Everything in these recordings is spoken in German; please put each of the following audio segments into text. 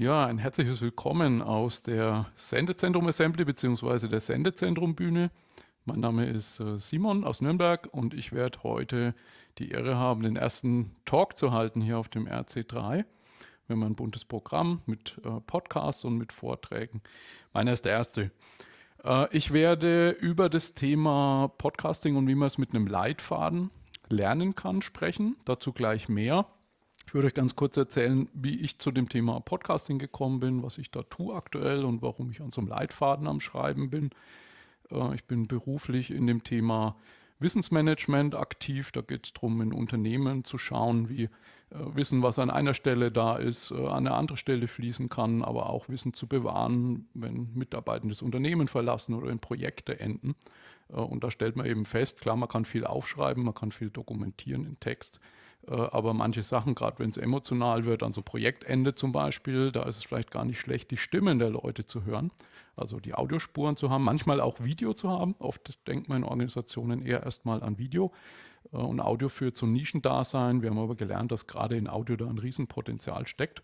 Ja, ein herzliches Willkommen aus der Sendezentrum Assembly bzw. der Sendezentrum Bühne. Mein Name ist äh, Simon aus Nürnberg und ich werde heute die Ehre haben, den ersten Talk zu halten hier auf dem RC3. Wir haben ein buntes Programm mit äh, Podcasts und mit Vorträgen. Meiner ist der erste. Äh, ich werde über das Thema Podcasting und wie man es mit einem Leitfaden lernen kann sprechen. Dazu gleich mehr. Ich würde euch ganz kurz erzählen, wie ich zu dem Thema Podcasting gekommen bin, was ich da tue aktuell und warum ich an so einem Leitfaden am Schreiben bin. Äh, ich bin beruflich in dem Thema Wissensmanagement aktiv. Da geht es darum, in Unternehmen zu schauen, wie äh, Wissen, was an einer Stelle da ist, äh, an eine andere Stelle fließen kann, aber auch Wissen zu bewahren, wenn Mitarbeiter das Unternehmen verlassen oder in Projekte enden. und da stellt man eben fest, klar, man kann viel aufschreiben, man kann viel dokumentieren in Text, äh, aber manche Sachen, gerade wenn es emotional wird, an so Projektende zum Beispiel, da ist es vielleicht gar nicht schlecht, die Stimmen der Leute zu hören, also die Audiospuren zu haben, manchmal auch Video zu haben. Oft denkt man in Organisationen eher erstmal an Video äh, und Audio führt zum Nischendasein. Wir haben aber gelernt, dass gerade in Audio da ein Riesenpotenzial steckt.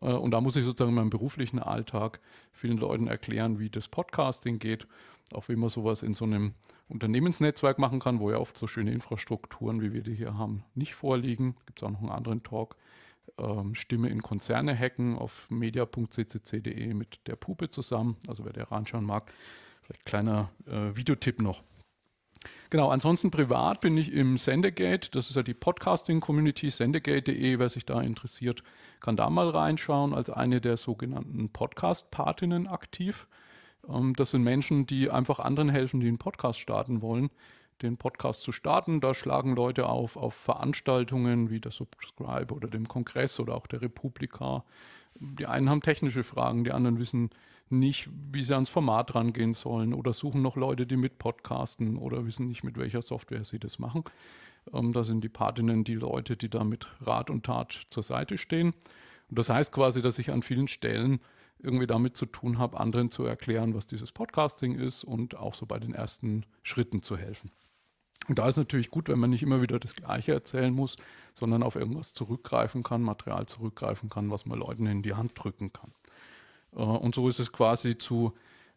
Äh, und da muss ich sozusagen in meinem beruflichen Alltag vielen Leuten erklären, wie das Podcasting geht, auch wie man sowas in so einem Unternehmensnetzwerk machen kann, wo ja oft so schöne Infrastrukturen, wie wir die hier haben, nicht vorliegen. Gibt es auch noch einen anderen Talk. Ähm, Stimme in Konzerne hacken auf media.ccc.de mit der Puppe zusammen. Also wer der reinschauen mag, vielleicht kleiner äh, Videotipp noch. Genau, ansonsten privat bin ich im Sendegate, das ist ja die Podcasting-Community, sendegate.de, wer sich da interessiert, kann da mal reinschauen, als eine der sogenannten podcast partinnen aktiv. Ähm, das sind Menschen, die einfach anderen helfen, die einen Podcast starten wollen, den Podcast zu starten. Da schlagen Leute auf, auf Veranstaltungen wie der Subscribe oder dem Kongress oder auch der Republika. Die einen haben technische Fragen, die anderen wissen nicht, wie sie ans Format rangehen sollen oder suchen noch Leute, die mit podcasten oder wissen nicht, mit welcher Software sie das machen. Ähm, da sind die Patinnen die Leute, die da mit Rat und Tat zur Seite stehen. Und das heißt quasi, dass ich an vielen Stellen irgendwie damit zu tun habe, anderen zu erklären, was dieses Podcasting ist und auch so bei den ersten Schritten zu helfen. Und da ist natürlich gut, wenn man nicht immer wieder das Gleiche erzählen muss, sondern auf irgendwas zurückgreifen kann, Material zurückgreifen kann, was man Leuten in die Hand drücken kann. Äh, und so ist es quasi zu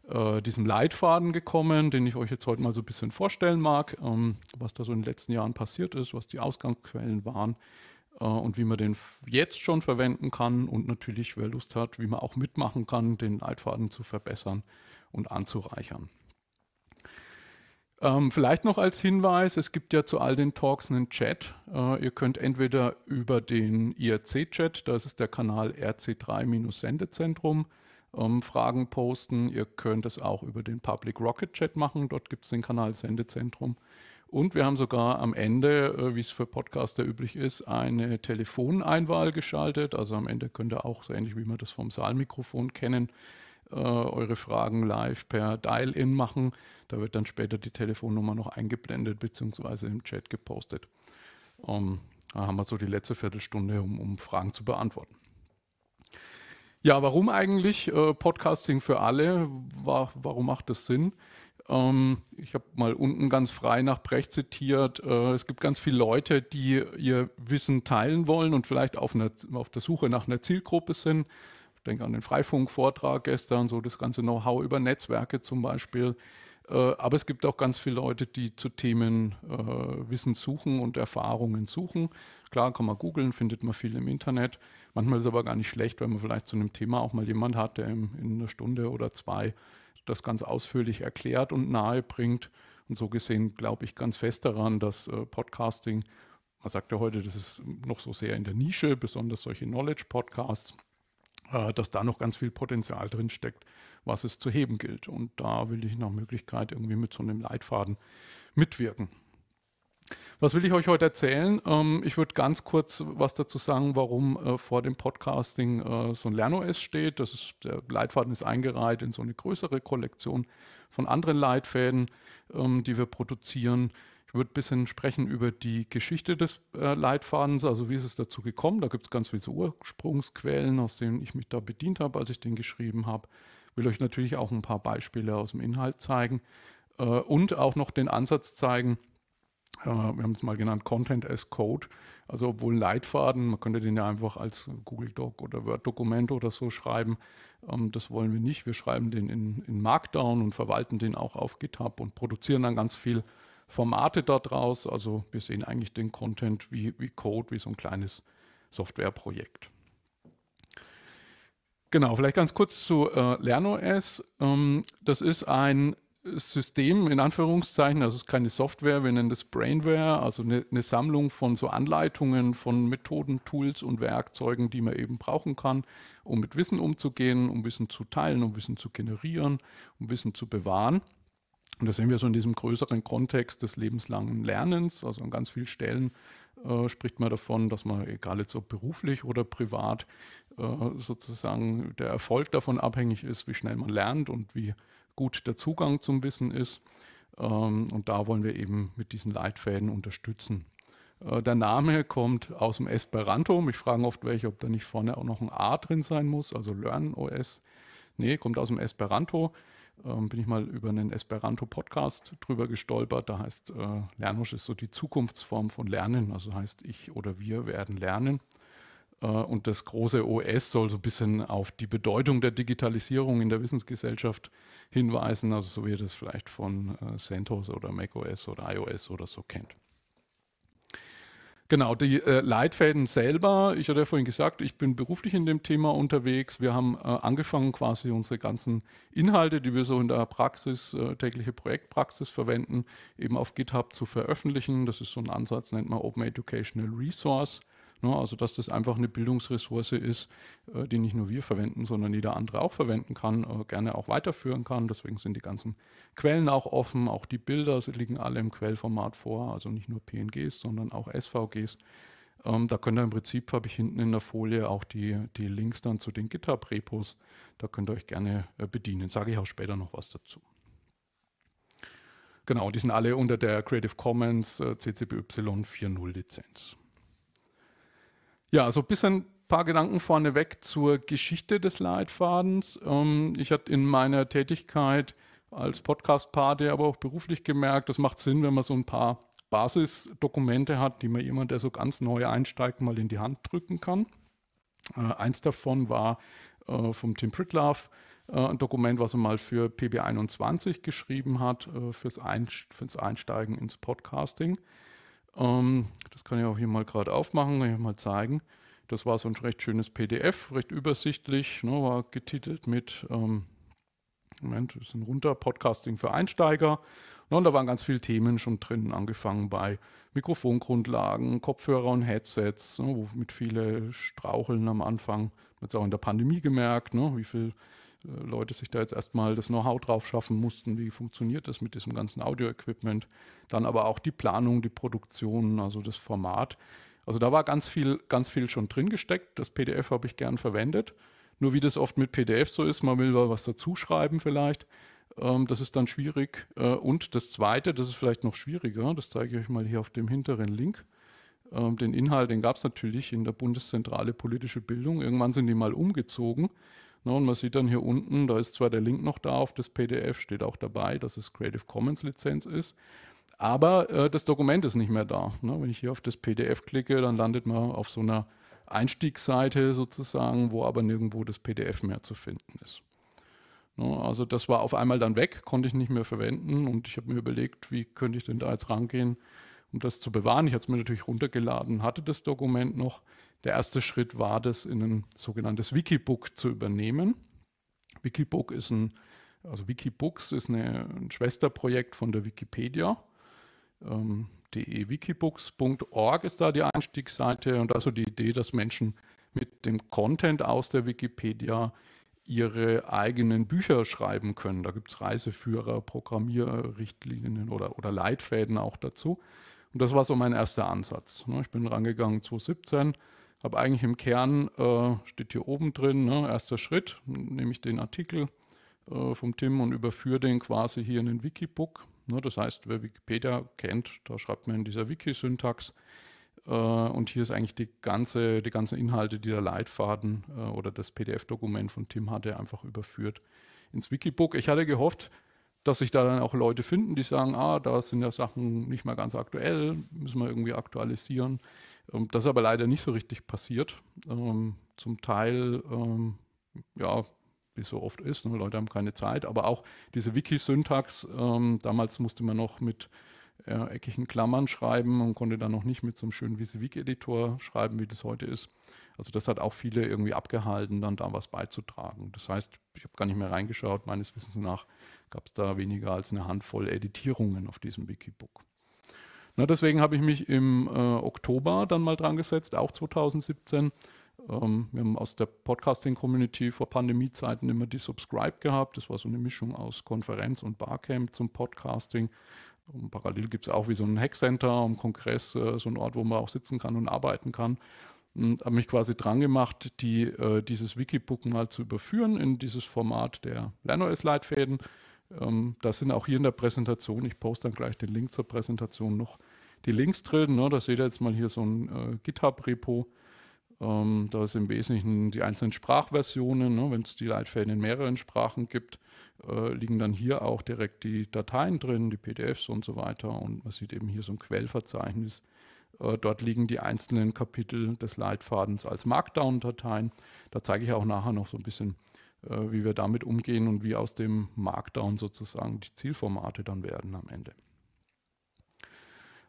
äh, diesem Leitfaden gekommen, den ich euch jetzt heute mal so ein bisschen vorstellen mag, ähm, was da so in den letzten Jahren passiert ist, was die Ausgangsquellen waren, äh, und wie man den jetzt schon verwenden kann und natürlich, wer Lust hat, wie man auch mitmachen kann, den Leitfaden zu verbessern und anzureichern. Ähm, vielleicht noch als Hinweis, es gibt ja zu all den Talks einen Chat. Äh, ihr könnt entweder über den IRC-Chat, das ist der Kanal RC3-Sendezentrum, ähm, Fragen posten. Ihr könnt es auch über den Public Rocket Chat machen. Dort gibt es den Kanal Sendezentrum. Und wir haben sogar am Ende, äh, wie es für Podcaster üblich ist, eine Telefoneinwahl geschaltet. Also am Ende könnt ihr auch so ähnlich wie wir das vom Saalmikrofon kennen, äh, eure Fragen live per Dial-In machen. Da wird dann später die Telefonnummer noch eingeblendet bzw. im Chat gepostet. Ähm, da haben wir so die letzte Viertelstunde, um, um Fragen zu beantworten. Ja, warum eigentlich äh, Podcasting für alle? War, warum macht das Sinn? Ähm, ich habe mal unten ganz frei nach Brecht zitiert. Äh, es gibt ganz viele Leute, die ihr Wissen teilen wollen und vielleicht auf, eine, auf der Suche nach einer Zielgruppe sind. Ich denke an den Freifunk-Vortrag gestern, so das ganze Know-how über Netzwerke zum Beispiel. Äh, aber es gibt auch ganz viele Leute, die zu Themen äh, Wissen suchen und Erfahrungen suchen. Klar, kann man googeln, findet man viel im Internet. Manchmal ist es aber gar nicht schlecht, wenn man vielleicht zu einem Thema auch mal jemand hat, der in, einer Stunde oder zwei das ganz ausführlich erklärt und nahe bringt. Und so gesehen glaube ich ganz fest daran, dass äh, Podcasting, man sagt ja heute, das ist noch so sehr in der Nische, besonders solche Knowledge-Podcasts, äh, dass da noch ganz viel Potenzial drin steckt, was es zu heben gilt. Und da will ich nach Möglichkeit irgendwie mit so einem Leitfaden mitwirken. Was will ich euch heute erzählen? Ähm, ich würde ganz kurz was dazu sagen, warum äh, vor dem Podcasting äh, so ein LernOS steht. Das ist, der Leitfaden ist eingereiht in so eine größere Kollektion von anderen Leitfäden, ähm, die wir produzieren. Ich würde ein bisschen sprechen über die Geschichte des äh, Leitfadens, also wie ist es dazu gekommen. Da gibt es ganz viele Ursprungsquellen, aus denen ich mich da bedient habe, als ich den geschrieben habe. Ich Will euch natürlich auch ein paar Beispiele aus dem Inhalt zeigen äh, und auch noch den Ansatz zeigen, äh, wir haben es mal genannt, Content as Code. Also obwohl ein Leitfaden, man könnte den ja einfach als Google Doc oder Word-Dokument oder so schreiben. Ähm, das wollen wir nicht. Wir schreiben den in, in, Markdown und verwalten den auch auf GitHub und produzieren dann ganz viel Formate daraus. Also wir sehen eigentlich den Content wie, wie Code, wie so ein kleines Softwareprojekt. Genau, vielleicht ganz kurz zu äh, LernOS. Ähm, das ist ein System in Anführungszeichen, also es ist keine Software, wir nennen das Brainware, also eine, eine, Sammlung von so Anleitungen, von Methoden, Tools und Werkzeugen, die man eben brauchen kann, um mit Wissen umzugehen, um Wissen zu teilen, um Wissen zu generieren, um Wissen zu bewahren. Und das sehen wir so in diesem größeren Kontext des lebenslangen Lernens, also an ganz vielen Stellen äh, spricht man davon, dass man, egal jetzt ob beruflich oder privat, äh, sozusagen der Erfolg davon abhängig ist, wie schnell man lernt und wie gut der Zugang zum Wissen ist. Ähm, und da wollen wir eben mit diesen Leitfäden unterstützen. Äh, der Name kommt aus dem Esperanto. Mich fragen oft welche, ob da nicht vorne auch noch ein A drin sein muss, also Learn OS. Nee, kommt aus dem Esperanto. Ähm, bin ich mal über einen Esperanto-Podcast drüber gestolpert. Da heißt äh, Lernusch ist so die Zukunftsform von Lernen. Also heißt ich oder wir werden lernen. Äh, und das große OS soll so ein bisschen auf die Bedeutung der Digitalisierung in der Wissensgesellschaft hinweisen, also so wie ihr das vielleicht von äh, CentOS oder macOS oder iOS oder so kennt. Genau, die äh, Leitfäden selber, ich hatte ja vorhin gesagt, ich bin beruflich in dem Thema unterwegs. Wir haben äh, angefangen, quasi unsere ganzen Inhalte, die wir so in der Praxis, äh, tägliche Projektpraxis verwenden, eben auf GitHub zu veröffentlichen. Das ist so ein Ansatz, nennt man Open Educational Resource. Ne? Also dass das einfach eine Bildungsressource ist, äh, die nicht nur wir verwenden, sondern jeder andere auch verwenden kann, äh, gerne auch weiterführen kann. Deswegen sind die ganzen Quellen auch offen, auch die Bilder liegen alle im Quellformat vor, also nicht nur PNGs, sondern auch SVGs. Ähm, da könnt ihr im Prinzip, habe ich hinten in der Folie auch die, die Links dann zu den GitHub-Repos. Da könnt ihr euch gerne äh, bedienen. Sage ich auch später noch was dazu. Genau, die sind alle unter der Creative Commons äh, CCBY 4.0 Lizenz. Ja, so ein bisschen paar Gedanken vorneweg zur Geschichte des Leitfadens. Ähm, ich hatte in meiner Tätigkeit als Podcast-Pate, aber auch beruflich gemerkt, das macht Sinn, wenn man so ein paar Basisdokumente hat, die man jemand, der so ganz neu einsteigt, mal in die Hand drücken kann. Äh, eins davon war äh, vom Tim Pritlove, äh, ein Dokument, was er mal für PB21 geschrieben hat, fürs, Einsteigen ins Podcasting. Ähm, das kann ich auch hier mal gerade aufmachen, kann ich mal zeigen. Das war so ein recht schönes PDF, recht übersichtlich, ne, war getitelt mit, ähm, Moment, wir sind runter, Podcasting für Einsteiger. Ne, und da waren ganz viele Themen schon drin, angefangen bei Mikrofongrundlagen, Kopfhörer und Headsets, ne, womit viele straucheln am Anfang. Man hat es auch in der Pandemie gemerkt, ne, wie viel äh, Leute sich da jetzt erstmal das Know-how drauf schaffen mussten, wie funktioniert das mit diesem ganzen Audio-Equipment. Dann aber auch die Planung, die Produktion, also das Format. Also da war ganz viel, ganz viel schon drin gesteckt. Das PDF habe ich gern verwendet. Nur wie das oft mit PDF so ist, man will mal was dazuschreiben vielleicht. Ähm, das ist dann schwierig. Äh, und das Zweite, das ist vielleicht noch schwieriger, das zeige ich euch mal hier auf dem hinteren Link. Ähm, den Inhalt, den gab es natürlich in der Bundeszentrale politische Bildung. Irgendwann sind die mal umgezogen na, ne, und man sieht dann hier unten, da ist zwar der Link noch da auf das PDF, steht auch dabei, dass es Creative Commons Lizenz ist. Aber äh, das Dokument ist nicht mehr da. Ne? Wenn ich hier auf das PDF klicke, dann landet man auf so einer Einstiegsseite sozusagen, wo aber nirgendwo das PDF mehr zu finden ist. Ne? Also das war auf einmal dann weg, konnte ich nicht mehr verwenden und ich habe mir überlegt, wie könnte ich denn da jetzt rangehen, um das zu bewahren. Ich habe es mir natürlich runtergeladen, hatte das Dokument noch, der erste Schritt war, das in ein sogenanntes Wikibook zu übernehmen. Wikibook ist ein, also Wikibooks ist eine, ein Schwesterprojekt von der Wikipedia. Ähm, de-wikibooks.org ist da die Einstiegsseite und also die Idee, dass Menschen mit dem Content aus der Wikipedia ihre eigenen Bücher schreiben können. Da gibt es Reiseführer, Programmierrichtlinien oder, oder Leitfäden auch dazu. Und das war so mein erster Ansatz. Ne? Ich bin rangegangen 2017, habe eigentlich im Kern, äh, steht hier oben drin, ne, erster Schritt, nehme ich den Artikel äh, vom Tim und überführe den quasi hier in den Wikibook. Ne, das heißt, wer Wikipedia kennt, da schreibt man in dieser Wiki-Syntax. Äh, und hier ist eigentlich die ganze, die ganzen Inhalte, die der Leitfaden äh, oder das PDF-Dokument von Tim hatte, einfach überführt ins Wikibook. Ich hatte gehofft, dass sich da dann auch Leute finden, die sagen, ah, da sind ja Sachen nicht mehr ganz aktuell, müssen wir irgendwie aktualisieren. Ähm, das ist aber leider nicht so richtig passiert. Ähm, zum Teil, ähm, ja, wie so oft ist, ne, Leute haben keine Zeit, aber auch diese Wiki-Syntax, damals musste man noch mit äh, eckigen Klammern schreiben und konnte dann noch nicht mit so einem schönen VisiVig-Editor schreiben, wie das heute ist. Also das hat auch viele irgendwie abgehalten, dann da was beizutragen. Das heißt, ich habe gar nicht mehr reingeschaut. Meines Wissens nach gab es da weniger als eine Handvoll Editierungen auf diesem Wikibook. Na, deswegen habe ich mich im äh, Oktober dann mal dran gesetzt, auch 2017. Ähm, wir haben aus der Podcasting-Community vor Pandemiezeiten immer die Subscribe gehabt. Das war so eine Mischung aus Konferenz und Barcamp zum Podcasting. Und parallel gibt es auch wie so ein Hackcenter, um Kongress, äh, so ein Ort, wo man auch sitzen kann und arbeiten kann. Und habe mich quasi dran gemacht, die, äh, dieses Wikibook mal zu überführen in dieses Format der LernOS-Leitfäden. Ähm, das sind auch hier in der Präsentation, ich poste dann gleich den Link zur Präsentation noch die Links drin. Ne? Da seht ihr jetzt mal hier so ein äh, GitHub-Repo. Ähm, da ist im Wesentlichen die einzelnen Sprachversionen. Ne? Wenn es die Leitfäden in mehreren Sprachen gibt, äh, liegen dann hier auch direkt die Dateien drin, die PDFs und so weiter. Und man sieht eben hier so ein Quellverzeichnis. Äh, dort liegen die einzelnen Kapitel des Leitfadens als Markdown-Dateien. Da zeige ich auch nachher noch so ein bisschen, äh, wie wir damit umgehen und wie aus dem Markdown sozusagen die Zielformate dann werden am Ende.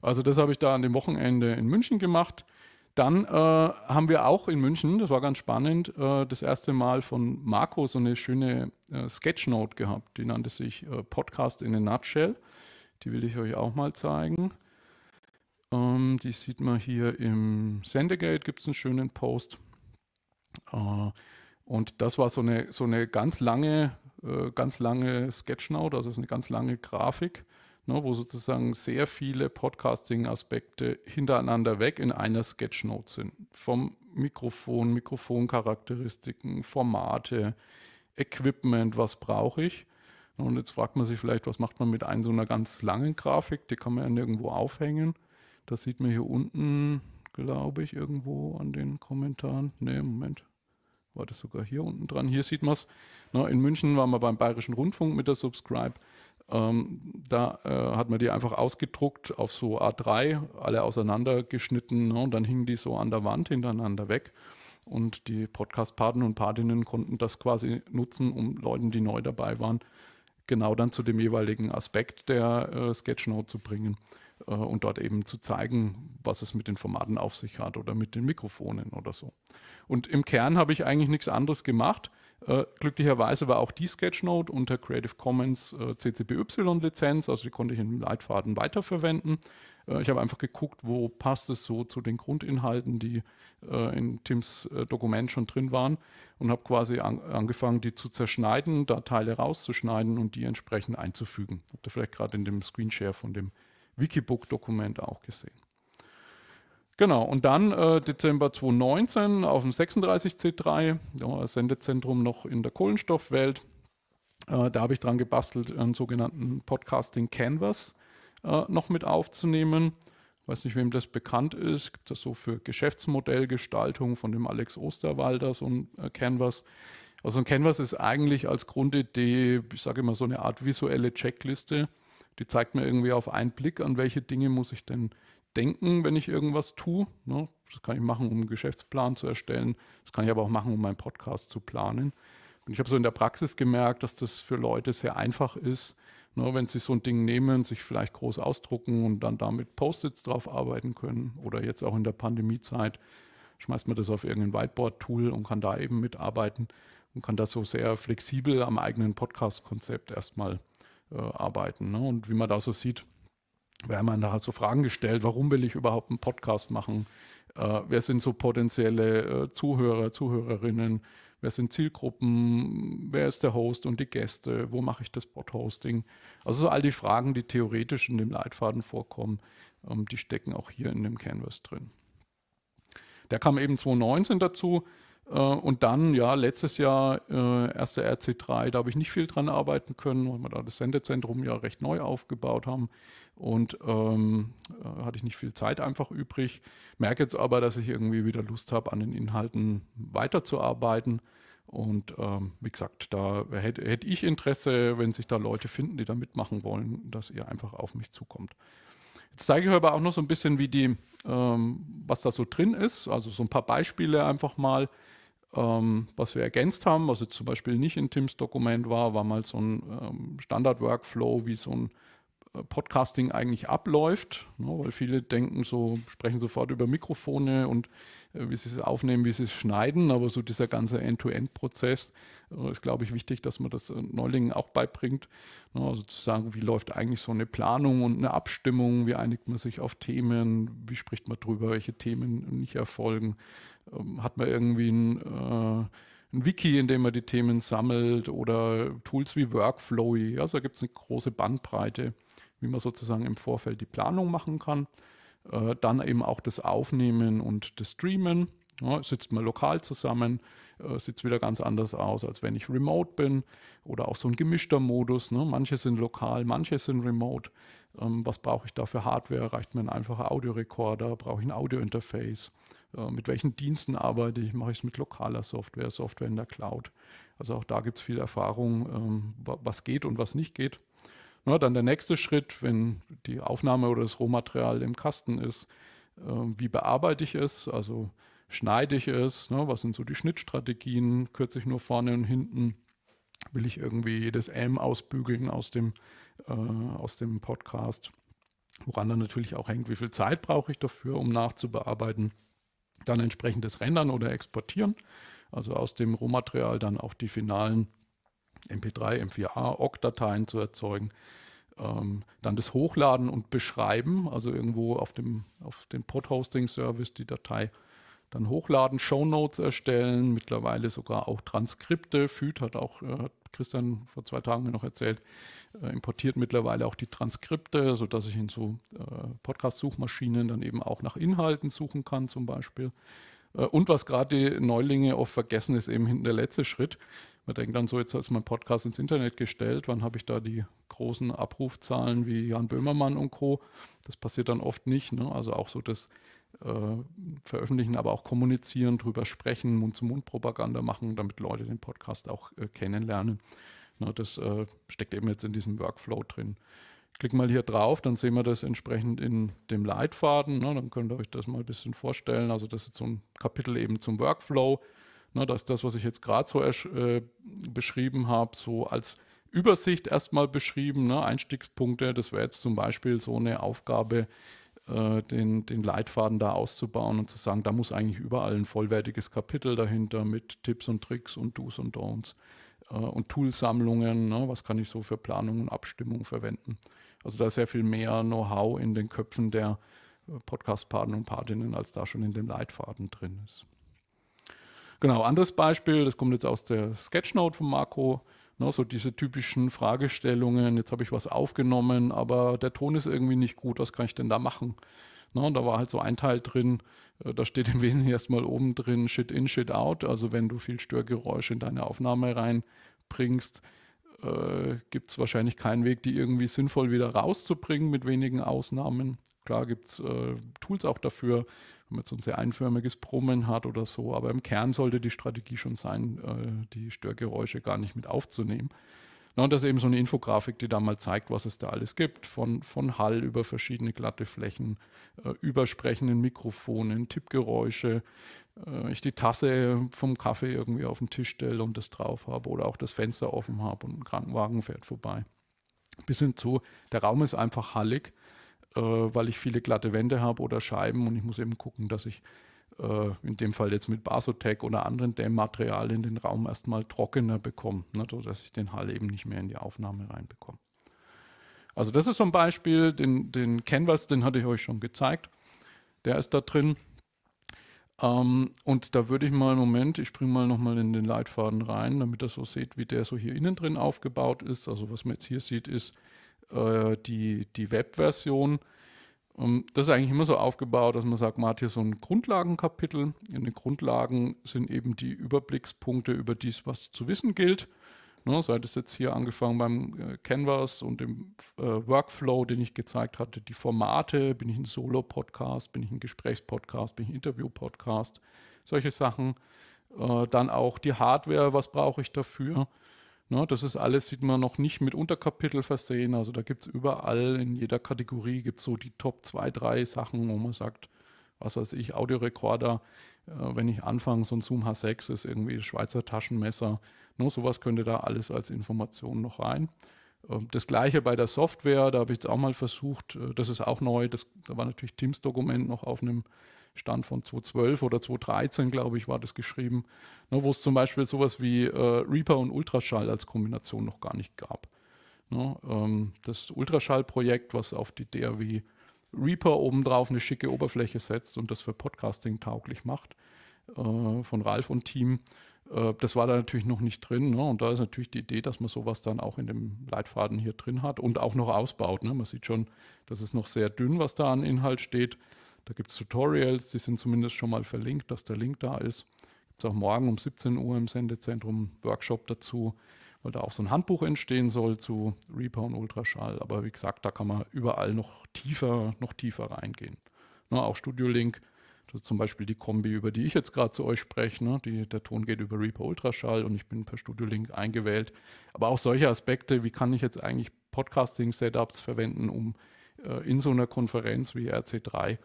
Also das habe ich da an dem Wochenende in München gemacht. Dann äh, haben wir auch in München, das war ganz spannend, äh, das erste Mal von Marco so eine schöne äh, Sketchnote gehabt. Die nannte sich äh, Podcast in a Nutshell. Die will ich euch auch mal zeigen. Ähm, die sieht man hier im Sendegate, gibt es einen schönen Post. Äh, und das war so eine, so eine ganz lange, äh, ganz lange Sketchnote, also eine ganz lange Grafik ne, wo sozusagen sehr viele Podcasting-Aspekte hintereinander weg in einer Sketchnote sind. Vom Mikrofon, Mikrofoncharakteristiken, Formate, Equipment, was brauche ich. Und jetzt fragt man sich vielleicht, was macht man mit einer so einer ganz langen Grafik? Die kann man ja nirgendwo aufhängen. Das sieht man hier unten, glaube ich, irgendwo an den Kommentaren. Ne, Moment. War das sogar hier unten dran? Hier sieht man es. Ne, in München waren wir beim Bayerischen Rundfunk mit der Subscribe. Ähm, da äh, hat man die einfach ausgedruckt auf so A3, alle auseinandergeschnitten ne? und dann hingen die so an der Wand hintereinander weg. Und die podcast partner und Partinnen konnten das quasi nutzen, um Leuten, die neu dabei waren, genau dann zu dem jeweiligen Aspekt der äh, Sketchnote zu bringen äh, und dort eben zu zeigen, was es mit den Formaten auf sich hat oder mit den Mikrofonen oder so. Und im Kern habe ich eigentlich nichts anderes gemacht. Äh, glücklicherweise war auch die Sketchnote unter Creative Commons äh, CC Lizenz, also die konnte ich im Leitfaden weiterverwenden. Äh, ich habe einfach geguckt, wo passt es so zu den Grundinhalten, die äh, in Tims äh, Dokument schon drin waren und habe quasi an, angefangen, die zu zerschneiden, da Teile rauszuschneiden und die entsprechend einzufügen. Habt ihr vielleicht gerade in dem Screenshare von dem Wikibook-Dokument auch gesehen. Genau, und dann äh, Dezember 2019 auf dem 36C3, ja, Sendezentrum noch in der Kohlenstoffwelt. Äh, da habe ich dran gebastelt, einen sogenannten Podcasting Canvas äh, noch mit aufzunehmen. Weiß nicht, wem das bekannt ist. Gibt das so für Geschäftsmodellgestaltung von dem Alex Osterwalder, so ein äh, Canvas. Also ein Canvas ist eigentlich als Grundidee, ich sage immer so eine Art visuelle Checkliste die zeigt mir irgendwie auf einen Blick, an welche Dinge muss ich denn denken, wenn ich irgendwas tue. Ne? Das kann ich machen, um einen Geschäftsplan zu erstellen. Das kann ich aber auch machen, um meinen Podcast zu planen. Und ich habe so in der Praxis gemerkt, dass das für Leute sehr einfach ist, ne? wenn sie so ein Ding nehmen, sich vielleicht groß ausdrucken und dann damit Post-its drauf arbeiten können. Oder jetzt auch in der Pandemiezeit schmeißt man das auf irgendein Whiteboard-Tool und kann da eben mitarbeiten und kann das so sehr flexibel am eigenen Podcast-Konzept erstmal äh, arbeiten. Ne? Und wie man da so sieht, werden man da halt so Fragen gestellt, warum will ich überhaupt einen Podcast machen? Äh, wer sind so potenzielle äh, Zuhörer, Zuhörerinnen? Wer sind Zielgruppen? Wer ist der Host und die Gäste? Wo mache ich das Pod-Hosting? Also so all die Fragen, die theoretisch in dem Leitfaden vorkommen, ähm, die stecken auch hier in dem Canvas drin. Der kam eben 2019 dazu. Äh, und dann, ja, letztes Jahr, äh, erste RC3, da habe ich nicht viel dran arbeiten können, weil wir da das Sendezentrum ja recht neu aufgebaut haben. Und ähm, äh, hatte ich nicht viel Zeit einfach übrig. Merke jetzt aber, dass ich irgendwie wieder Lust habe, an den Inhalten weiterzuarbeiten. Und ähm, wie gesagt, da hätte hätt ich Interesse, wenn sich da Leute finden, die da mitmachen wollen, dass ihr einfach auf mich zukommt. Jetzt zeige ich euch aber auch noch so ein bisschen, wie die, ähm, was da so drin ist. Also so ein paar Beispiele einfach mal ähm, was wir ergänzt haben, was jetzt zum Beispiel nicht in Tims Dokument war, war mal so ein ähm, Standard-Workflow, wie so ein äh, Podcasting eigentlich abläuft, ne, weil viele denken so, sprechen sofort über Mikrofone und äh, wie sie es aufnehmen, wie sie es schneiden, aber so dieser ganze End-to-End-Prozess äh, ist, glaube ich, wichtig, dass man das äh, Neulingen auch beibringt. Ne, also zu sagen, wie läuft eigentlich so eine Planung und eine Abstimmung, wie einigt man sich auf Themen, wie spricht man drüber, welche Themen nicht erfolgen, ähm, hat man irgendwie ein ein Wiki, in dem man die Themen sammelt oder Tools wie Workflowy. Also da gibt es eine große Bandbreite, wie man sozusagen im Vorfeld die Planung machen kann äh, dann eben auch das Aufnehmen und das Streamen. Ja, sitzt man lokal zusammen, äh, sieht wieder ganz anders aus, als wenn ich remote bin oder auch so ein gemischter Modus. Ne? Manche sind lokal, manche sind remote. Ähm, was brauche ich da für Hardware? Reicht mir ein einfacher Audiorekorder? Brauche ich ein Audiointerface? Äh, mit welchen Diensten arbeite ich? Mache ich es mit lokaler Software, Software in der Cloud? Also auch da gibt es viel Erfahrung, ähm, was geht und was nicht geht. Na, ne, dann der nächste Schritt, wenn die Aufnahme oder das Rohmaterial im Kasten ist, äh, wie bearbeite ich es? Also schneide ich es? Ne? Was sind so die Schnittstrategien? Kürze ich nur vorne und hinten? Will ich irgendwie jedes M ausbügeln aus dem, äh, aus dem Podcast? Woran dann natürlich auch hängt, wie viel Zeit brauche ich dafür, um nachzubearbeiten? Dann entsprechendes Rendern oder Exportieren, also aus dem Rohmaterial dann auch die finalen MP3, M4A, OGG-Dateien zu erzeugen. Ähm, dann das Hochladen und Beschreiben, also irgendwo auf dem, auf dem Pod-Hosting-Service die Datei dann hochladen, Shownotes erstellen, mittlerweile sogar auch Transkripte. Füd hat auch, äh, hat Christian vor zwei Tagen mir noch erzählt, äh, importiert mittlerweile auch die Transkripte, sodass ich in so äh, Podcast-Suchmaschinen dann eben auch nach Inhalten suchen kann zum Beispiel. Äh, und was gerade die Neulinge oft vergessen, ist eben hinten der letzte Schritt. Man denkt dann so, jetzt ist mein Podcast ins Internet gestellt, wann habe ich da die großen Abrufzahlen wie Jan Böhmermann und Co. Das passiert dann oft nicht. Ne? Also auch so das äh, Veröffentlichen, aber auch kommunizieren, drüber sprechen, Mund-zu-Mund-Propaganda machen, damit Leute den Podcast auch äh, kennenlernen. Ne? Das äh, steckt eben jetzt in diesem Workflow drin. Klick mal hier drauf, dann sehen wir das entsprechend in dem Leitfaden. Ne? Dann könnt ihr euch das mal ein bisschen vorstellen. Also das ist so ein Kapitel eben zum Workflow. Ne? Das ist das, was ich jetzt gerade so äh, beschrieben habe, so als Übersicht erstmal beschrieben, ne? Einstiegspunkte. Das wäre jetzt zum Beispiel so eine Aufgabe, äh, den, den Leitfaden da auszubauen und zu sagen, da muss eigentlich überall ein vollwertiges Kapitel dahinter mit Tipps und Tricks und Do's und Don'ts äh, und Toolsammlungen. Ne? Was kann ich so für Planung und Abstimmung verwenden? Also da ist sehr viel mehr Know-how in den Köpfen der äh, Podcast-Paten und Partinnen, als da schon in dem Leitfaden drin ist. Genau, anderes Beispiel, das kommt jetzt aus der Sketchnote von Marco. Ne, so diese typischen Fragestellungen, jetzt habe ich was aufgenommen, aber der Ton ist irgendwie nicht gut, was kann ich denn da machen? Ne, und da war halt so ein Teil drin, äh, da steht im Wesentlichen erstmal oben drin Shit in, Shit out. Also wenn du viel Störgeräusch in deine Aufnahme reinbringst, äh, gibt es wahrscheinlich keinen Weg, die irgendwie sinnvoll wieder rauszubringen, mit wenigen Ausnahmen. Klar gibt es äh, Tools auch dafür, wenn man so ein sehr einförmiges Brummen hat oder so, aber im Kern sollte die Strategie schon sein, äh, die Störgeräusche gar nicht mit aufzunehmen. Na, und das ist eben so eine Infografik, die da mal zeigt, was es da alles gibt. Von, von Hall über verschiedene glatte Flächen, äh, übersprechenden Mikrofonen, Tippgeräusche. Äh, ich die Tasse vom Kaffee irgendwie auf den Tisch stelle und das drauf habe oder auch das Fenster offen habe und ein Krankenwagen fährt vorbei. Bis hin zu, der Raum ist einfach hallig, äh, weil ich viele glatte Wände habe oder Scheiben und ich muss eben gucken, dass ich äh, in dem Fall jetzt mit Basotec oder anderen Dämmmaterialien den Raum erstmal trockener bekomme, ne, sodass ich den Hall eben nicht mehr in die Aufnahme reinbekomme. Also das ist so ein Beispiel, den, den Canvas, den hatte ich euch schon gezeigt, der ist da drin. Ähm, und da würde ich mal, Moment, ich springe mal nochmal in den Leitfaden rein, damit ihr so seht, wie der so hier innen drin aufgebaut ist. Also was man jetzt hier sieht, ist äh, die, die Web-Version, ähm, das ist eigentlich immer so aufgebaut, dass man sagt, man hat hier so ein Grundlagenkapitel. In den Grundlagen sind eben die Überblickspunkte über dies, was zu wissen gilt. Ne, seit es jetzt hier angefangen beim äh, Canvas und dem äh, Workflow, den ich gezeigt hatte, die Formate, bin ich ein Solo-Podcast, bin ich ein Gesprächspodcast, bin ich ein Interview-Podcast, solche Sachen. Äh, dann auch die Hardware, was brauche ich dafür? Ne, das ist alles, sieht man noch nicht mit Unterkapitel versehen. Also da gibt es überall in jeder Kategorie gibt so die Top 2, 3 Sachen, wo man sagt, was weiß ich, Audiorekorder, äh, wenn ich anfange, so ein Zoom H6 ist irgendwie das Schweizer Taschenmesser. Ne, sowas könnte da alles als Information noch rein. Ähm, das gleiche bei der Software, da habe ich jetzt auch mal versucht, äh, das ist auch neu, das, da war natürlich Teams-Dokument noch auf einem Stand von 2012 oder 2013, glaube ich, war das geschrieben, ne, wo es zum Beispiel sowas wie äh, Reaper und Ultraschall als Kombination noch gar nicht gab. Ne, ähm, das Ultraschall-Projekt, was auf die DRW Reaper obendrauf eine schicke Oberfläche setzt und das für Podcasting tauglich macht, äh, von Ralf und Team, äh, das war da natürlich noch nicht drin. Ne? Und da ist natürlich die Idee, dass man sowas dann auch in dem Leitfaden hier drin hat und auch noch ausbaut. Ne? Man sieht schon, das ist noch sehr dünn, was da an Inhalt steht. Da gibt es Tutorials, die sind zumindest schon mal verlinkt, dass der Link da ist. Gibt es auch morgen um 17 Uhr im Sendezentrum Workshop dazu, weil da auch so ein Handbuch entstehen soll zu Reaper und Ultraschall. Aber wie gesagt, da kann man überall noch tiefer, noch tiefer reingehen. Ne, auch Studio Link das ist zum Beispiel die Kombi, über die ich jetzt gerade zu euch spreche. Ne? Die, der Ton geht über Reaper Ultraschall und ich bin per Studio Link eingewählt. Aber auch solche Aspekte, wie kann ich jetzt eigentlich Podcasting-Setups verwenden, um äh, in so einer Konferenz wie RC3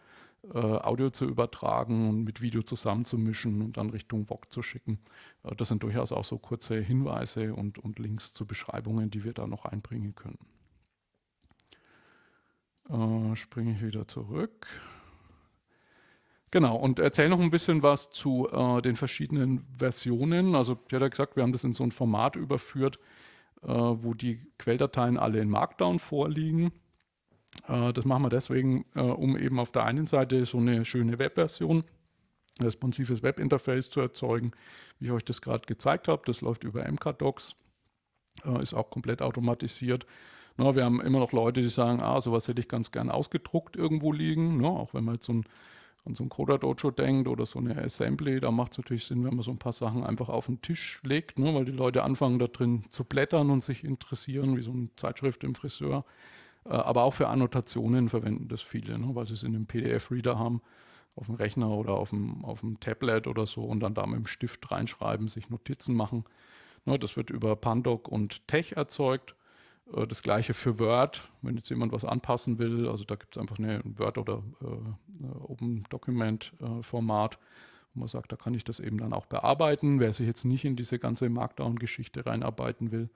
äh, Audio zu übertragen und mit Video zusammenzumischen und dann Richtung VOG zu schicken. Äh, das sind durchaus auch so kurze Hinweise und, und Links zu Beschreibungen, die wir da noch einbringen können. Äh, springe ich wieder zurück. Genau, und erzähl noch ein bisschen was zu äh, den verschiedenen Versionen. Also, ich hatte ja gesagt, wir haben das in so ein Format überführt, äh, wo die Quelldateien alle in Markdown vorliegen. Äh, das machen wir deswegen, äh, um eben auf der einen Seite so eine schöne Webversion, responsives Webinterface zu erzeugen, wie ich euch das gerade gezeigt habe. Das läuft über MK-Docs, äh, ist auch komplett automatisiert. Na, wir haben immer noch Leute, die sagen, ah, sowas hätte ich ganz gern ausgedruckt irgendwo liegen, ne? auch wenn man jetzt so ein an so ein Coda Dojo denkt oder so eine Assembly, da macht es natürlich Sinn, wenn man so ein paar Sachen einfach auf den Tisch legt, ne, weil die Leute anfangen da drin zu blättern und sich interessieren, wie so eine Zeitschrift im Friseur. Äh, aber auch für Annotationen verwenden das viele, ne, weil sie es in einem PDF-Reader haben, auf dem Rechner oder auf dem, auf dem Tablet oder so und dann da mit dem Stift reinschreiben, sich Notizen machen. Ne, das wird über Pandoc und Tech erzeugt äh, das gleiche für Word, wenn jetzt jemand was anpassen will. Also da gibt es einfach ein Word- oder äh, Open-Document-Format, äh, wo man sagt, da kann ich das eben dann auch bearbeiten. Wer sich jetzt nicht in diese ganze Markdown-Geschichte reinarbeiten will.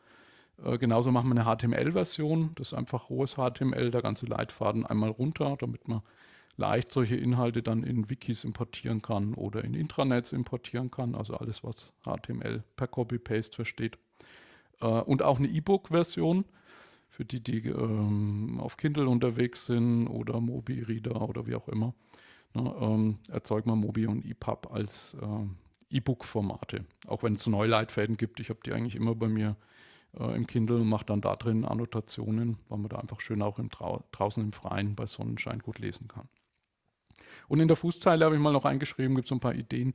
Äh, genauso machen wir eine HTML-Version. Das ist einfach rohes HTML, der ganze Leitfaden einmal runter, damit man leicht solche Inhalte dann in Wikis importieren kann oder in Intranets importieren kann. Also alles, was HTML per Copy-Paste versteht. Äh, und auch eine E-Book-Version für die, die ähm, auf Kindle unterwegs sind oder Mobi-Reader oder wie auch immer. Ne, ähm, erzeugt man Mobi und EPUB als äh, E-Book-Formate. Auch wenn es neue Leitfäden gibt, ich habe die eigentlich immer bei mir äh, im Kindle und mache dann da drin Annotationen, weil man da einfach schön auch im Trau draußen im Freien bei Sonnenschein gut lesen kann. Und in der Fußzeile habe ich mal noch eingeschrieben, gibt es ein paar Ideen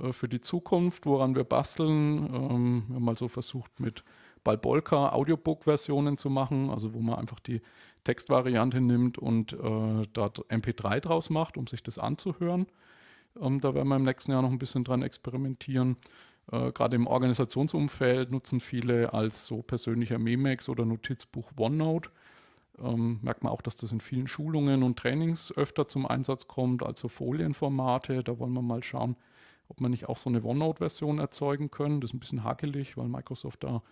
äh, für die Zukunft, woran wir basteln. Ähm, wir haben mal so versucht mit Balbolka Audiobook-Versionen zu machen, also wo man einfach die Textvariante nimmt und äh, da MP3 draus macht, um sich das anzuhören. Ähm, da werden wir im nächsten Jahr noch ein bisschen dran experimentieren. Äh, Gerade im Organisationsumfeld nutzen viele als so persönlicher Memex oder Notizbuch OneNote. Ähm, merkt man auch, dass das in vielen Schulungen und Trainings öfter zum Einsatz kommt, also Folienformate. Da wollen wir mal schauen, ob man nicht auch so eine OneNote-Version erzeugen können. Das ist ein bisschen hakelig, weil Microsoft da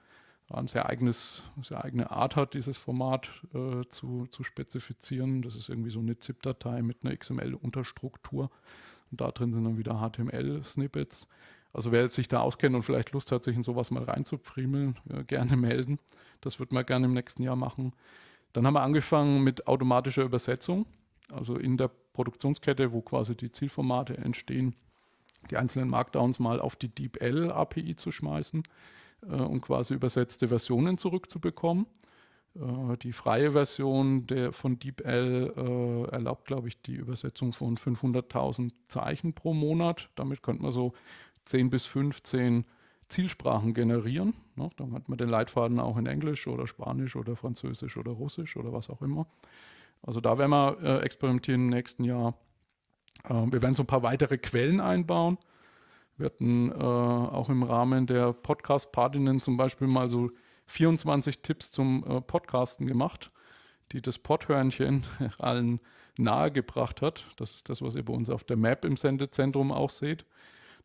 ein sehr eigenes, sehr eigene Art hat, dieses Format äh, zu, zu spezifizieren. Das ist irgendwie so eine ZIP-Datei mit einer XML-Unterstruktur. Und da drin sind dann wieder HTML-Snippets. Also wer sich da auskennt und vielleicht Lust hat, sich in sowas mal reinzupfriemeln, ja, äh, gerne melden. Das wird man gerne im nächsten Jahr machen. Dann haben wir angefangen mit automatischer Übersetzung. Also in der Produktionskette, wo quasi die Zielformate entstehen, die einzelnen Markdowns mal auf die DeepL-API zu schmeißen. Äh, und quasi übersetzte Versionen zurückzubekommen. Äh, die freie Version der, von DeepL äh, erlaubt, glaube ich, die Übersetzung von 500.000 Zeichen pro Monat. Damit könnte man so 10 bis 15 Zielsprachen generieren. Ne? Dann hat man den Leitfaden auch in Englisch oder Spanisch oder Französisch oder Russisch oder was auch immer. Also da werden wir äh, experimentieren im nächsten Jahr. Äh, wir werden so ein paar weitere Quellen einbauen. Wir hatten äh, auch im Rahmen der Podcast-Partinnen zum Beispiel mal so 24 Tipps zum äh, Podcasten gemacht, die das Potthörnchen allen nahegebracht hat. Das ist das, was ihr bei uns auf der Map im Sendezentrum auch seht.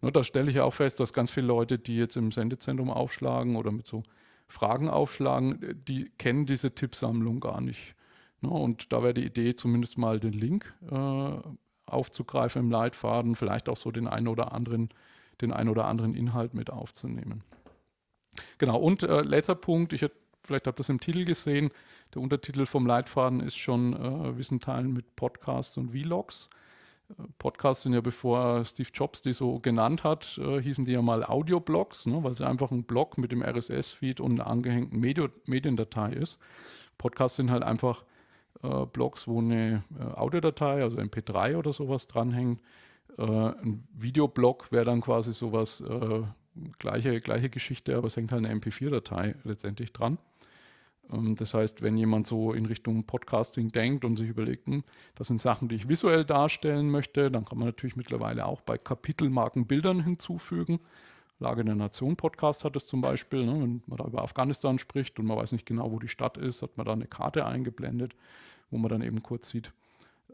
Ne, da stelle ich auch fest, dass ganz viele Leute, die jetzt im Sendezentrum aufschlagen oder mit so Fragen aufschlagen, die kennen diese Tippsammlung gar nicht. Ne, und da wäre die Idee, zumindest mal den Link äh, aufzugreifen im Leitfaden, vielleicht auch so den einen oder anderen den einen oder anderen Inhalt mit aufzunehmen. Genau, und äh, letzter Punkt, ich hätte vielleicht habt ihr das im Titel gesehen, der Untertitel vom Leitfaden ist schon äh, Wissen teilen mit Podcasts und Vlogs. Äh, Podcasts sind ja, bevor Steve Jobs die so genannt hat, äh, hießen die ja mal Audioblogs, ne, weil sie einfach ein Blog mit dem RSS-Feed und einer angehängten Medi Mediendatei ist. Podcasts sind halt einfach äh, Blogs, wo eine äh, Audiodatei, also MP3 oder sowas dranhängt äh, ein Videoblog wäre dann quasi sowas, äh, gleiche, gleiche Geschichte, aber es hängt halt eine MP4-Datei letztendlich dran. Ähm, das heißt, wenn jemand so in Richtung Podcasting denkt und sich überlegt, hm, das sind Sachen, die ich visuell darstellen möchte, dann kann man natürlich mittlerweile auch bei Kapitelmarken Bildern hinzufügen. Lage der Nation Podcast hat es zum Beispiel, ne, wenn man da über Afghanistan spricht und man weiß nicht genau, wo die Stadt ist, hat man da eine Karte eingeblendet, wo man dann eben kurz sieht,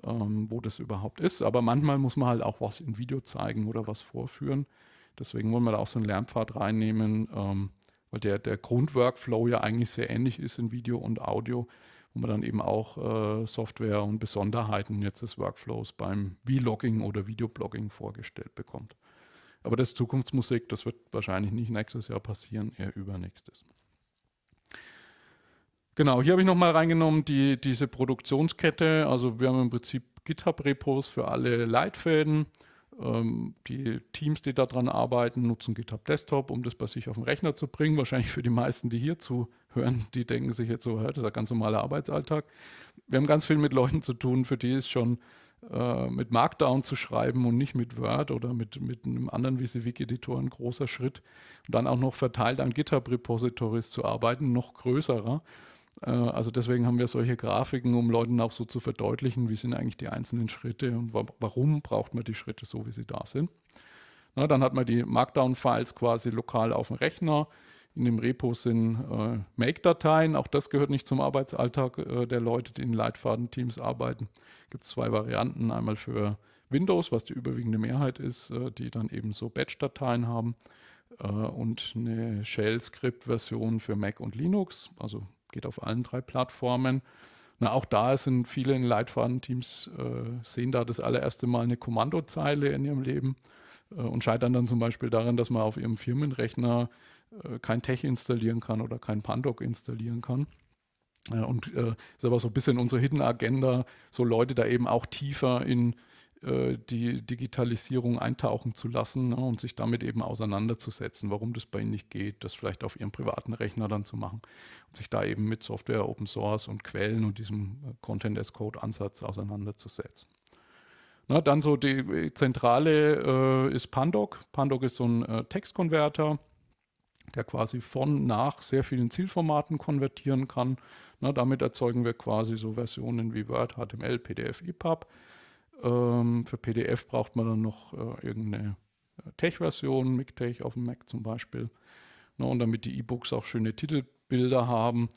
ähm, wo das überhaupt ist. Aber manchmal muss man halt auch was in Video zeigen oder was vorführen. Deswegen wollen wir da auch so einen Lernpfad reinnehmen, ähm, weil der, der Grundworkflow ja eigentlich sehr ähnlich ist in Video und Audio, wo man dann eben auch äh, Software und Besonderheiten jetzt des Workflows beim Vlogging oder Videoblogging vorgestellt bekommt. Aber das ist Zukunftsmusik, das wird wahrscheinlich nicht nächstes Jahr passieren, eher übernächstes. Genau, hier habe ich nochmal reingenommen die, diese Produktionskette. Also wir haben im Prinzip GitHub-Repos für alle Leitfäden. Ähm, die Teams, die daran arbeiten, nutzen GitHub Desktop, um das bei sich auf den Rechner zu bringen. Wahrscheinlich für die meisten, die hier zuhören, die denken sich jetzt so, das ist ein ganz normaler Arbeitsalltag. Wir haben ganz viel mit Leuten zu tun, für die ist schon äh, mit Markdown zu schreiben und nicht mit Word oder mit, mit einem anderen WYSIWYG-Editor ein großer Schritt. Und dann auch noch verteilt an GitHub-Repositories zu arbeiten, noch größerer. Äh, also deswegen haben wir solche Grafiken, um Leuten auch so zu verdeutlichen, wie sind eigentlich die einzelnen Schritte und warum braucht man die Schritte so, wie sie da sind. Na, dann hat man die Markdown-Files quasi lokal auf dem Rechner. In dem Repo sind äh, Make-Dateien. Auch das gehört nicht zum Arbeitsalltag äh, der Leute, die in Leitfadenteams arbeiten. Gibt zwei Varianten. Einmal für Windows, was die überwiegende Mehrheit ist, äh, die dann eben so Batch-Dateien haben. Äh, und eine Shell-Skript-Version für Mac und Linux. Also geht auf allen drei Plattformen. Na, auch da sind viele in Leitfadenteams, äh, sehen da das allererste Mal eine Kommandozeile in ihrem Leben äh, und scheitern dann zum Beispiel daran, dass man auf ihrem Firmenrechner äh, kein Tech installieren kann oder kein Pandoc installieren kann. Äh, und äh, ist aber so ein bisschen unsere Hidden Agenda, so Leute da eben auch tiefer in äh, die Digitalisierung eintauchen zu lassen ne, und sich damit eben auseinanderzusetzen, warum das bei ihnen nicht geht, das vielleicht auf ihrem privaten Rechner dann zu machen und sich da eben mit Software, Open Source und Quellen und diesem äh, Content as Code Ansatz auseinanderzusetzen. Na, dann so die äh, zentrale äh, ist Pandoc. Pandoc ist so ein äh, Textkonverter, der quasi von nach sehr vielen Zielformaten konvertieren kann. Na, damit erzeugen wir quasi so Versionen wie Word, HTML, PDF, EPUB ähm, für PDF braucht man dann noch äh, irgendeine äh, Tech-Version, MicTech auf dem Mac zum Beispiel. Ne, und damit die E-Books auch schöne Titelbilder haben.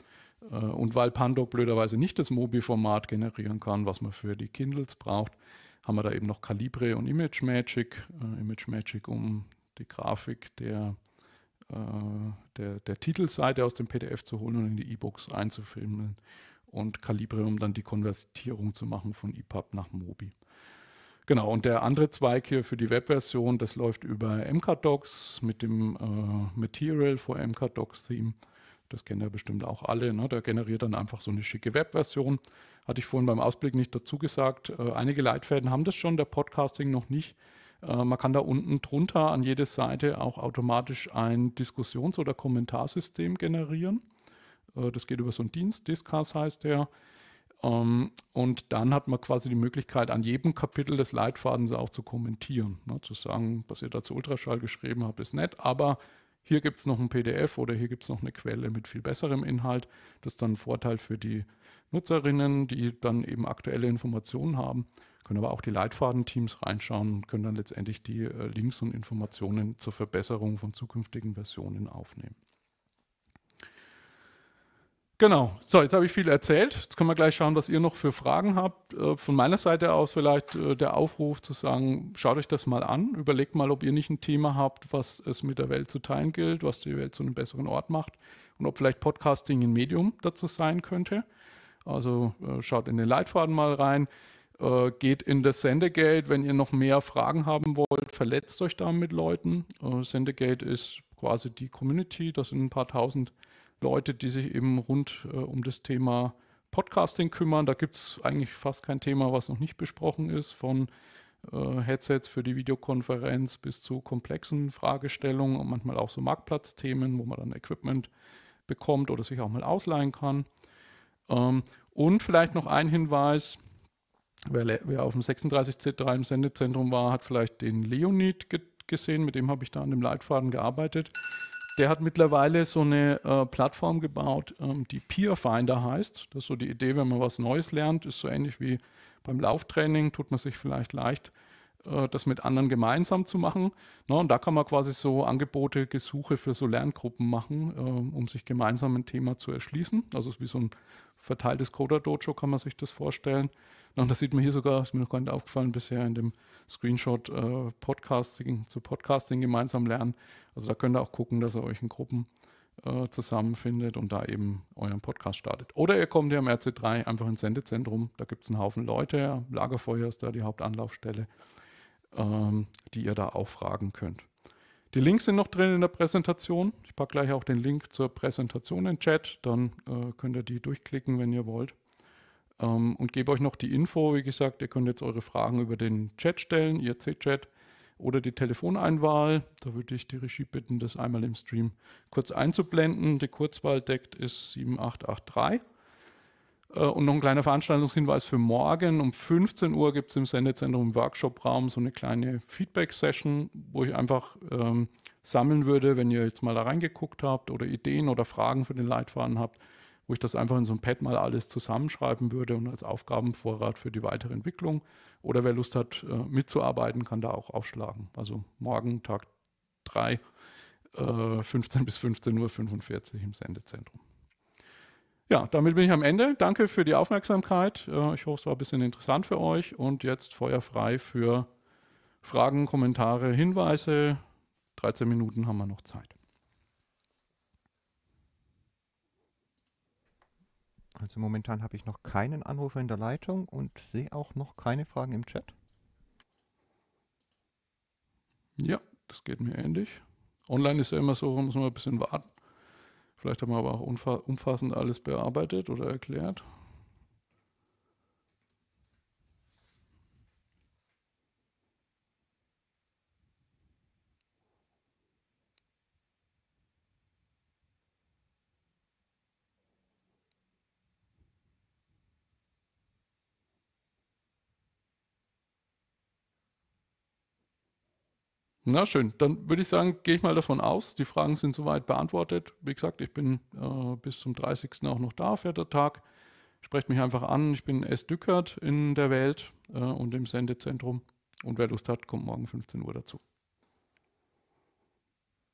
Äh, und weil Pandoc blöderweise nicht das Mobi-Format generieren kann, was man für die Kindles braucht, haben wir da eben noch Calibre und Image Magic. Äh, Image Magic, um die Grafik der, äh, der, der, Titelseite aus dem PDF zu holen und in die E-Books einzufilmen und Calibrium dann die Konvertierung zu machen von EPUB nach MOBI. Genau, und der andere Zweig hier für die Webversion, das läuft über MKDocs mit dem äh, Material for MKDocs-Theme. Das kennen ja bestimmt auch alle. Ne? Der generiert dann einfach so eine schicke Webversion. Hatte ich vorhin beim Ausblick nicht dazu gesagt. Äh, einige Leitfäden haben das schon, der Podcasting noch nicht. Äh, man kann da unten drunter an jede Seite auch automatisch ein Diskussions- oder Kommentarsystem generieren. Äh, das geht über so einen Dienst, Discas heißt der. Ähm, und dann hat man quasi die Möglichkeit, an jedem Kapitel des Leitfadens auch zu kommentieren. Ne, zu sagen, was ihr da zu Ultraschall geschrieben habt, ist nett, aber hier gibt es noch ein PDF oder hier gibt es noch eine Quelle mit viel besserem Inhalt. Das ist dann ein Vorteil für die Nutzerinnen, die dann eben aktuelle Informationen haben, können aber auch die Leitfadenteams reinschauen und können dann letztendlich die äh, Links und Informationen zur Verbesserung von zukünftigen Versionen aufnehmen. Genau. So, jetzt habe ich viel erzählt. Jetzt können wir gleich schauen, was ihr noch für Fragen habt. Äh, von meiner Seite aus vielleicht äh, der Aufruf zu sagen, schaut euch das mal an, überlegt mal, ob ihr nicht ein Thema habt, was es mit der Welt zu teilen gilt, was die Welt zu einem besseren Ort macht und ob vielleicht Podcasting ein Medium dazu sein könnte. Also äh, schaut in den Leitfaden mal rein, geht in das Sendegate, wenn ihr noch mehr Fragen haben wollt, verletzt euch da mit Leuten. Sendegate ist quasi die Community, das sind ein paar tausend Leute, die sich eben rund äh, um das Thema Podcasting kümmern. Da gibt es eigentlich fast kein Thema, was noch nicht besprochen ist, von äh, Headsets für die Videokonferenz bis zu komplexen Fragestellungen und manchmal auch so Marktplatzthemen, wo man dann Equipment bekommt oder sich auch mal ausleihen kann. Ähm, und vielleicht noch ein Hinweis, wer, wer auf dem 36C3 im Sendezentrum war, hat vielleicht den Leonid gesehen, mit dem habe ich da an dem Leitfaden gearbeitet der hat mittlerweile so eine äh, Plattform gebaut, ähm, die Peer Finder heißt. Das ist so die Idee, wenn man was Neues lernt, ist so ähnlich wie beim Lauftraining, tut man sich vielleicht leicht, äh, das mit anderen gemeinsam zu machen. Na, ne? und da kann man quasi so Angebote, Gesuche für so Lerngruppen machen, äh, um sich gemeinsam ein Thema zu erschließen. Also es ist wie so ein verteiltes Coder-Dojo, kann man sich das vorstellen. Und das sieht man hier sogar, ist mir noch gar nicht aufgefallen bisher in dem Screenshot äh, Podcasting zu Podcasting gemeinsam lernen. Also da könnt ihr auch gucken, dass ihr euch in Gruppen äh, zusammenfindet und da eben euren Podcast startet. Oder ihr kommt hier am RC3 einfach ins Sendezentrum, da gibt es einen Haufen Leute, Lagerfeuer ist da die Hauptanlaufstelle, ähm, die ihr da auch fragen könnt. Die Links sind noch drin in der Präsentation. Ich packe gleich auch den Link zur Präsentation in den Chat. Dann äh, könnt ihr die durchklicken, wenn ihr wollt. Ähm, und gebe euch noch die Info. Wie gesagt, ihr könnt jetzt eure Fragen über den Chat stellen, IRC-Chat oder die Telefoneinwahl. Da würde ich die Regie bitten, das einmal im Stream kurz einzublenden. Die Kurzwahl deckt ist 7883. Äh, und noch ein kleiner Veranstaltungshinweis für morgen. Um 15 Uhr gibt es im Sendezentrum im Workshop-Raum so eine kleine Feedback-Session, wo ich einfach ähm, sammeln würde, wenn ihr jetzt mal da reingeguckt habt oder Ideen oder Fragen für den Leitfaden habt, wo ich das einfach in so ein Pad mal alles zusammenschreiben würde und als Aufgabenvorrat für die weitere Entwicklung. Oder wer Lust hat, äh, mitzuarbeiten, kann da auch aufschlagen. Also morgen, Tag 3, äh, 15 bis 15.45 Uhr im Sendezentrum. Ja, damit bin ich am Ende. Danke für die Aufmerksamkeit. Äh, ich hoffe, es war ein bisschen interessant für euch und jetzt feuerfrei für Fragen, Kommentare, Hinweise. 13 Minuten haben wir noch Zeit. Also momentan habe ich noch keinen Anrufer in der Leitung und sehe auch noch keine Fragen im Chat. Ja, das geht mir ähnlich. Online ist ja immer so, muss man ein bisschen warten. Vielleicht haben wir aber auch umfassend alles bearbeitet oder erklärt. Na schön, dann würde ich sagen, gehe ich mal davon aus, die Fragen sind soweit beantwortet. Wie gesagt, ich bin äh, bis zum 30. auch noch da, fährt der Tag. Sprecht mich einfach an, ich bin S. Dückert in der Welt äh, und im Sendezentrum. Und wer Lust hat, kommt morgen 15 Uhr dazu.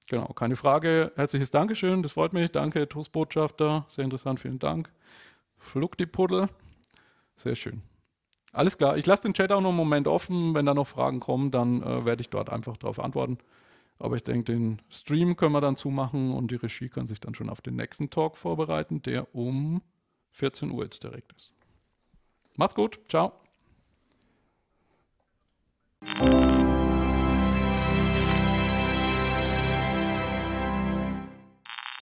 Genau, keine Frage. Herzliches Dankeschön, das freut mich. Danke, TUS-Botschafter, sehr interessant, vielen Dank. Flug die Puddel, sehr schön. Alles klar, ich lasse den Chat auch noch einen Moment offen. Wenn da noch Fragen kommen, dann äh, werde ich dort einfach darauf antworten. Aber ich denke, den Stream können wir dann zumachen und die Regie kann sich dann schon auf den nächsten Talk vorbereiten, der um 14 Uhr jetzt direkt ist. Macht's gut, ciao.